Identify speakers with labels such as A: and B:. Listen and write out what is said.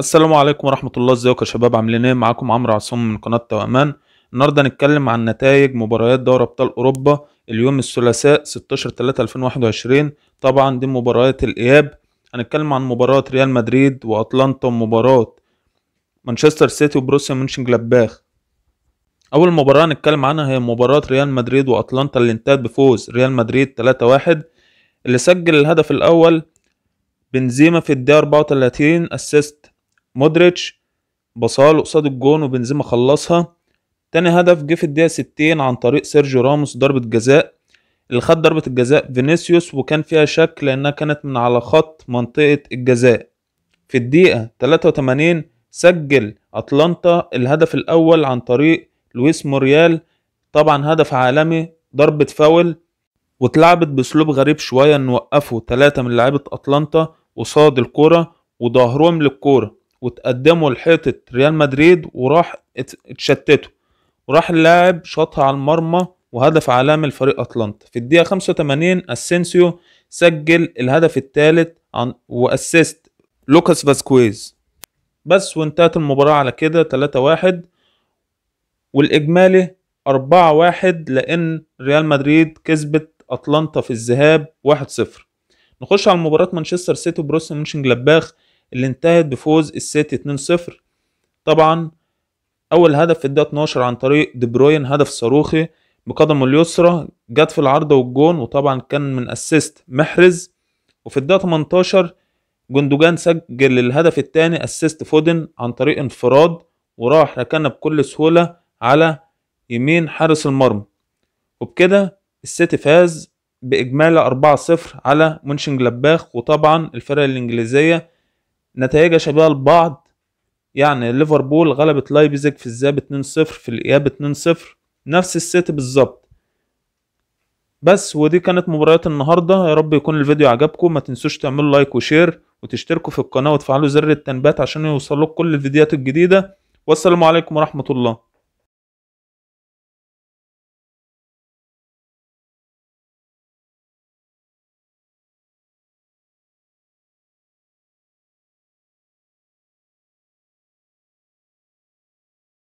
A: السلام عليكم ورحمة الله ازيكم يا شباب عاملين ايه معاكم عمرو عصام من قناة توامان النهاردة هنتكلم عن نتائج مباريات دوري ابطال اوروبا اليوم الثلاثاء 16 3 2021 طبعا دي مباريات الاياب هنتكلم عن مباراة ريال مدريد واتلانتا ومباراة مانشستر سيتي وبروسيا مونشنجلادباخ اول مباراة هنتكلم عنها هي مباراة ريال مدريد واتلانتا اللي انتهت بفوز ريال مدريد 3-1 اللي سجل الهدف الاول بنزيما في الدقيقة 34 اسيست مودريتش بصاله قصاد الجون وبنزيما خلصها تاني هدف جه في الدقيقة 60 عن طريق سيرجيو راموس ضربة جزاء اللي خد ضربة الجزاء فينيسيوس وكان فيها شك لأنها كانت من على خط منطقة الجزاء في الدقيقة 83 سجل أتلانتا الهدف الأول عن طريق لويس موريال طبعا هدف عالمي ضربة فاول واتلعبت بأسلوب غريب شوية إن وقفوا تلاتة من لعيبة أتلانتا قصاد الكورة وظهرهم للكورة وتقدمه لحيطه ريال مدريد وراح اتشتتوا وراح اللاعب شاطها على المرمى وهدف عالمي لفريق اتلانتا في الدقيقه 85 اسينسيو سجل الهدف الثالث عن وأسست لوكاس فاسكويز بس وانتهت المباراة على كده 3-1 والإجمالي 4-1 لأن ريال مدريد كسبت أتلانتا في الذهاب 1-0 نخش على مباراة مانشستر سيتي وبروسيا مونشنجلاباخ اللي انتهت بفوز السيتي 2-0 طبعا اول هدف في الدقيقه 12 عن طريق دي بروين هدف صاروخي بقدمه اليسرى جت في العارضه والجون وطبعا كان من اسيست محرز وفي الدقيقه 18 جندوجان سجل الهدف الثاني اسيست فودن عن طريق انفراد وراح ركنها بكل سهوله على يمين حارس المرمى وبكده السيتي فاز باجمالي 4-0 على مونشنجلاباخ وطبعا الفرق الانجليزيه نتائجها شبيهة لبعض يعني ليفربول غلبت لايبزيج في الذهاب 2-0 في الإياب 2-0 نفس السيت بالظبط بس ودي كانت مباريات النهارده يا رب يكون الفيديو عجبكم ما تنسوش تعملوا لايك وشير وتشتركوا في القناة وتفعلوا زر التنبيهات عشان يوصلوك كل الفيديوهات الجديدة والسلام عليكم ورحمة الله